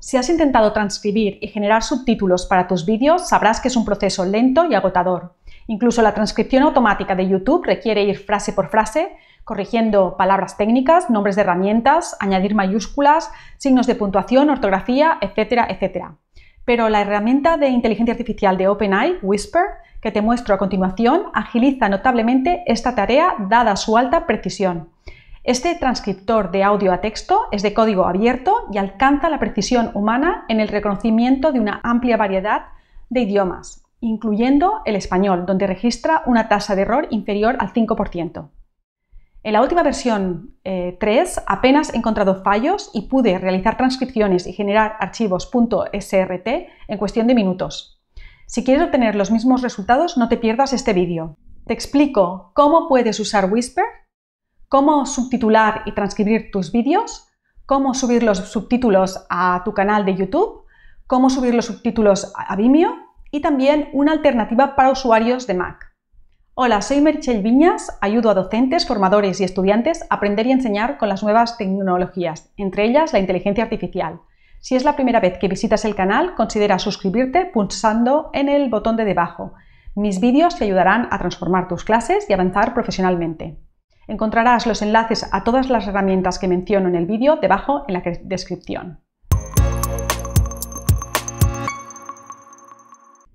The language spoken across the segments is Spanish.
Si has intentado transcribir y generar subtítulos para tus vídeos, sabrás que es un proceso lento y agotador. Incluso la transcripción automática de YouTube requiere ir frase por frase, corrigiendo palabras técnicas, nombres de herramientas, añadir mayúsculas, signos de puntuación, ortografía, etcétera, etcétera. Pero la herramienta de inteligencia artificial de OpenAI, Whisper, que te muestro a continuación, agiliza notablemente esta tarea dada su alta precisión. Este transcriptor de audio a texto es de código abierto y alcanza la precisión humana en el reconocimiento de una amplia variedad de idiomas, incluyendo el español, donde registra una tasa de error inferior al 5%. En la última versión 3 eh, apenas he encontrado fallos y pude realizar transcripciones y generar archivos .srt en cuestión de minutos. Si quieres obtener los mismos resultados, no te pierdas este vídeo. Te explico cómo puedes usar Whisper cómo subtitular y transcribir tus vídeos, cómo subir los subtítulos a tu canal de YouTube, cómo subir los subtítulos a Vimeo y también una alternativa para usuarios de Mac. Hola, soy Merchel Viñas, ayudo a docentes, formadores y estudiantes a aprender y enseñar con las nuevas tecnologías, entre ellas la inteligencia artificial. Si es la primera vez que visitas el canal, considera suscribirte pulsando en el botón de debajo. Mis vídeos te ayudarán a transformar tus clases y avanzar profesionalmente. Encontrarás los enlaces a todas las herramientas que menciono en el vídeo debajo en la descripción.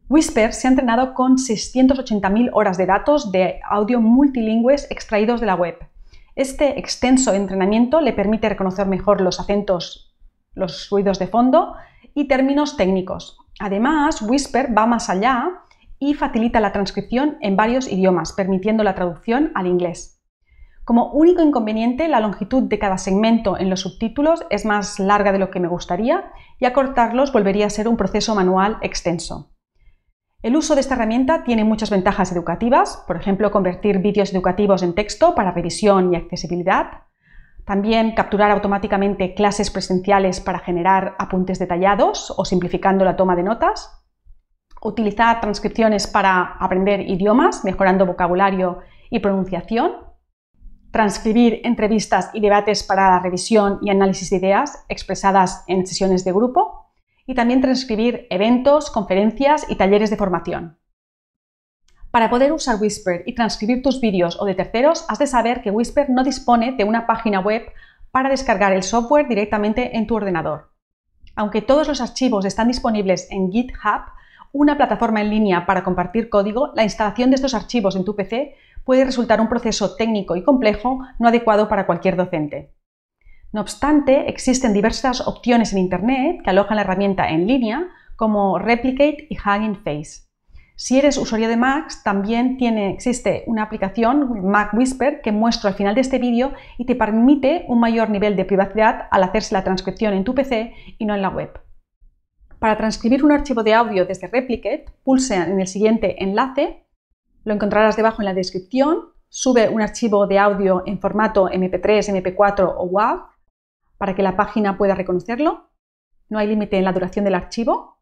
Whisper se ha entrenado con 680.000 horas de datos de audio multilingües extraídos de la web. Este extenso entrenamiento le permite reconocer mejor los acentos, los ruidos de fondo y términos técnicos. Además, Whisper va más allá y facilita la transcripción en varios idiomas, permitiendo la traducción al inglés. Como único inconveniente, la longitud de cada segmento en los subtítulos es más larga de lo que me gustaría y acortarlos volvería a ser un proceso manual extenso. El uso de esta herramienta tiene muchas ventajas educativas, por ejemplo, convertir vídeos educativos en texto para revisión y accesibilidad, también capturar automáticamente clases presenciales para generar apuntes detallados o simplificando la toma de notas, utilizar transcripciones para aprender idiomas, mejorando vocabulario y pronunciación, transcribir entrevistas y debates para la revisión y análisis de ideas expresadas en sesiones de grupo y también transcribir eventos, conferencias y talleres de formación. Para poder usar Whisper y transcribir tus vídeos o de terceros, has de saber que Whisper no dispone de una página web para descargar el software directamente en tu ordenador. Aunque todos los archivos están disponibles en GitHub, una plataforma en línea para compartir código, la instalación de estos archivos en tu PC puede resultar un proceso técnico y complejo no adecuado para cualquier docente. No obstante, existen diversas opciones en Internet que alojan la herramienta en línea, como Replicate y Hugging Face. Si eres usuario de Mac, también tiene, existe una aplicación, Mac Whisper, que muestro al final de este vídeo y te permite un mayor nivel de privacidad al hacerse la transcripción en tu PC y no en la web. Para transcribir un archivo de audio desde Replicate, pulse en el siguiente enlace lo encontrarás debajo en la descripción. Sube un archivo de audio en formato MP3, MP4 o WAV para que la página pueda reconocerlo. No hay límite en la duración del archivo.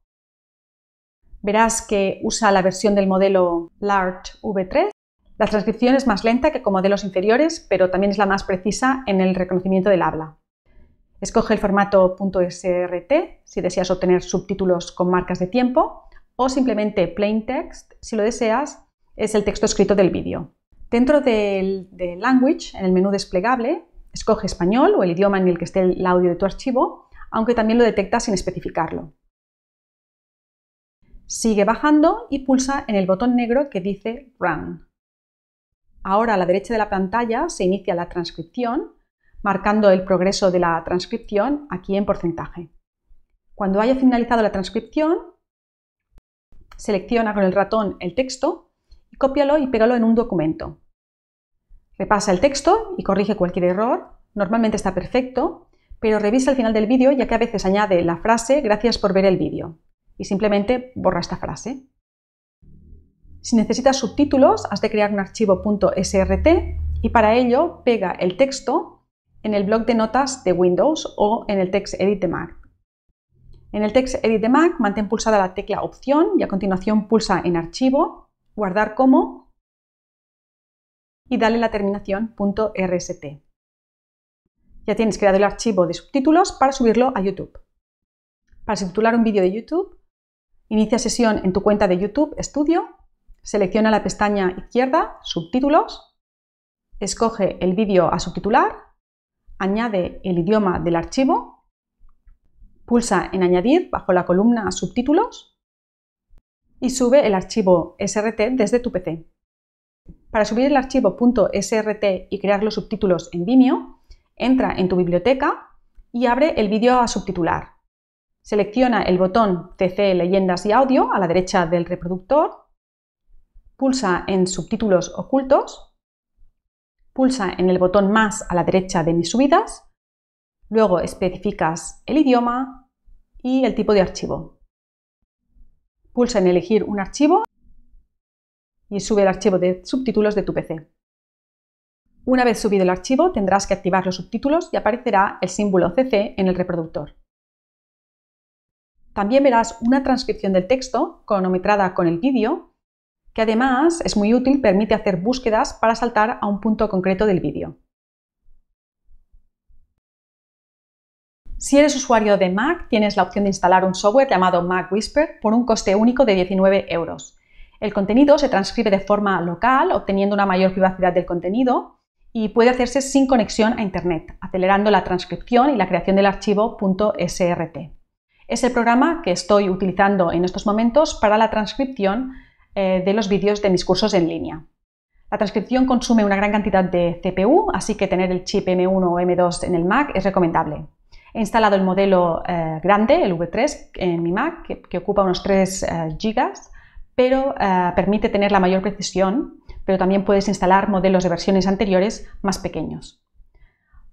Verás que usa la versión del modelo Large V3. La transcripción es más lenta que con modelos inferiores, pero también es la más precisa en el reconocimiento del habla. Escoge el formato .srt si deseas obtener subtítulos con marcas de tiempo o simplemente plain text si lo deseas es el texto escrito del vídeo. Dentro del, de Language, en el menú desplegable, escoge español o el idioma en el que esté el audio de tu archivo, aunque también lo detecta sin especificarlo. Sigue bajando y pulsa en el botón negro que dice Run. Ahora a la derecha de la pantalla se inicia la transcripción, marcando el progreso de la transcripción aquí en porcentaje. Cuando haya finalizado la transcripción, selecciona con el ratón el texto y cópialo y pégalo en un documento. Repasa el texto y corrige cualquier error. Normalmente está perfecto, pero revisa al final del vídeo ya que a veces añade la frase gracias por ver el vídeo y simplemente borra esta frase. Si necesitas subtítulos, has de crear un archivo .srt y para ello pega el texto en el blog de notas de Windows o en el Text Edit de Mac. En el Text Edit de Mac mantén pulsada la tecla Opción y a continuación pulsa en Archivo guardar como y dale la terminación .rst. Ya tienes creado el archivo de subtítulos para subirlo a YouTube. Para subtitular un vídeo de YouTube, inicia sesión en tu cuenta de YouTube Studio, selecciona la pestaña izquierda Subtítulos, escoge el vídeo a subtitular, añade el idioma del archivo, pulsa en Añadir bajo la columna Subtítulos y sube el archivo SRT desde tu PC. Para subir el archivo .srt y crear los subtítulos en Vimeo, entra en tu biblioteca y abre el vídeo a subtitular. Selecciona el botón CC Leyendas y Audio a la derecha del reproductor, pulsa en Subtítulos ocultos, pulsa en el botón Más a la derecha de Mis subidas, luego especificas el idioma y el tipo de archivo. Pulsa en elegir un archivo y sube el archivo de subtítulos de tu PC. Una vez subido el archivo, tendrás que activar los subtítulos y aparecerá el símbolo CC en el reproductor. También verás una transcripción del texto cronometrada con el vídeo, que además es muy útil, permite hacer búsquedas para saltar a un punto concreto del vídeo. Si eres usuario de Mac, tienes la opción de instalar un software llamado Mac Whisper por un coste único de 19 euros. El contenido se transcribe de forma local, obteniendo una mayor privacidad del contenido y puede hacerse sin conexión a Internet, acelerando la transcripción y la creación del archivo .srt. Es el programa que estoy utilizando en estos momentos para la transcripción eh, de los vídeos de mis cursos en línea. La transcripción consume una gran cantidad de CPU, así que tener el chip M1 o M2 en el Mac es recomendable. He instalado el modelo eh, grande, el V3, en mi Mac, que, ocupa unos 3 eh, GB, pero eh, permite tener la mayor precisión, pero también puedes instalar modelos de versiones anteriores más pequeños.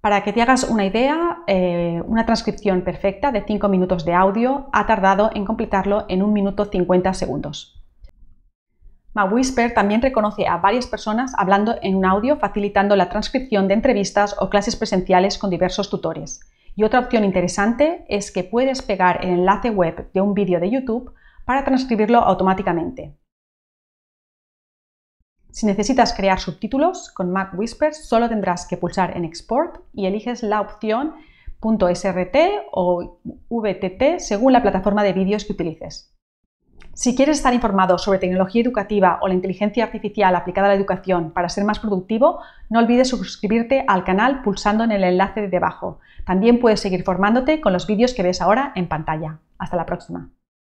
Para que te hagas una idea, eh, una transcripción perfecta de 5 minutos de audio ha tardado en completarlo en 1 minuto 50 segundos. MacWhisper también reconoce a varias personas hablando en un audio facilitando la transcripción de entrevistas o clases presenciales con diversos tutores y otra opción interesante es que puedes pegar el enlace web de un vídeo de YouTube para transcribirlo automáticamente. Si necesitas crear subtítulos con Mac solo tendrás que pulsar en Export y eliges la opción .srt o VTT según la plataforma de vídeos que utilices. Si quieres estar informado sobre tecnología educativa o la inteligencia artificial aplicada a la educación para ser más productivo, no olvides suscribirte al canal pulsando en el enlace de debajo. También puedes seguir formándote con los vídeos que ves ahora en pantalla. Hasta la próxima.